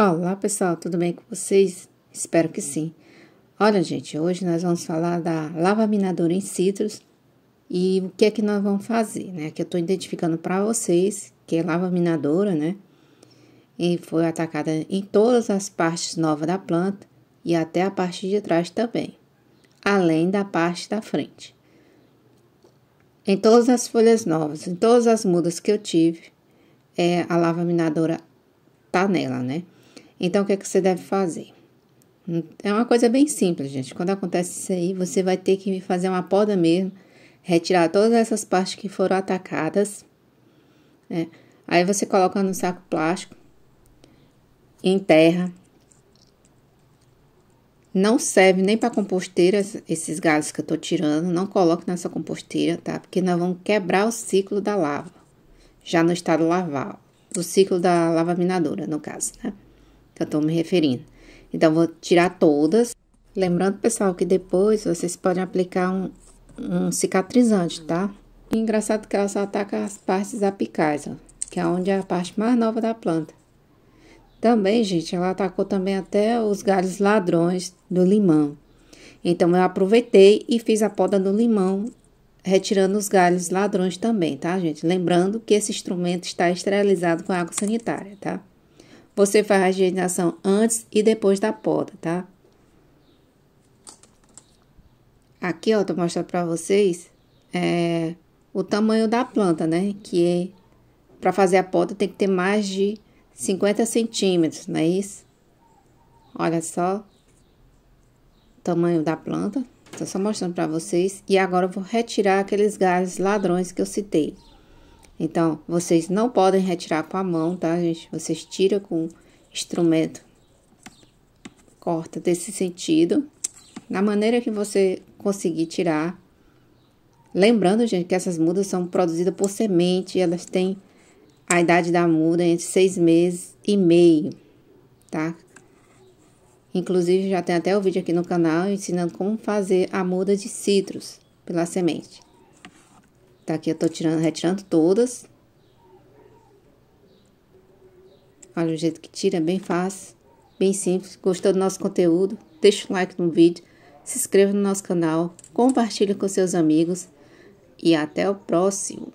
Olá pessoal, tudo bem com vocês? Espero que sim. Olha, gente, hoje nós vamos falar da lavaminadora em citros e o que é que nós vamos fazer, né? Que eu tô identificando para vocês que é lavaminadora, né? E foi atacada em todas as partes novas da planta e até a parte de trás também, além da parte da frente. Em todas as folhas novas, em todas as mudas que eu tive, é, a lavaminadora tá nela, né? Então, o que, é que você deve fazer? É uma coisa bem simples, gente. Quando acontece isso aí, você vai ter que fazer uma poda mesmo, retirar todas essas partes que foram atacadas, né? Aí você coloca no saco plástico, enterra. Não serve nem para composteira esses galhos que eu tô tirando, não coloque nessa composteira, tá? Porque nós vamos quebrar o ciclo da lava, já no estado larval, o ciclo da lava minadora, no caso, né? que eu estou me referindo. Então, vou tirar todas. Lembrando, pessoal, que depois vocês podem aplicar um, um cicatrizante, tá? engraçado que ela só ataca as partes apicais, ó, que é onde é a parte mais nova da planta. Também, gente, ela atacou também até os galhos ladrões do limão. Então, eu aproveitei e fiz a poda do limão, retirando os galhos ladrões também, tá, gente? Lembrando que esse instrumento está esterilizado com água sanitária, tá? Você faz a higienização antes e depois da poda, tá? Aqui, ó, tô mostrando pra vocês é, o tamanho da planta, né? Que é, pra fazer a poda tem que ter mais de 50 centímetros, não é isso? Olha só o tamanho da planta. Tô só mostrando pra vocês. E agora eu vou retirar aqueles galhos ladrões que eu citei. Então, vocês não podem retirar com a mão, tá, gente? Vocês tiram com o instrumento. Corta desse sentido, na maneira que você conseguir tirar. Lembrando, gente, que essas mudas são produzidas por semente, elas têm a idade da muda entre seis meses e meio, tá? Inclusive, já tem até o vídeo aqui no canal ensinando como fazer a muda de citros pela semente. Tá aqui, eu tô tirando, retirando todas. Olha o jeito que tira, é bem fácil, bem simples. Gostou do nosso conteúdo? Deixa um like no vídeo, se inscreva no nosso canal, compartilhe com seus amigos e até o próximo.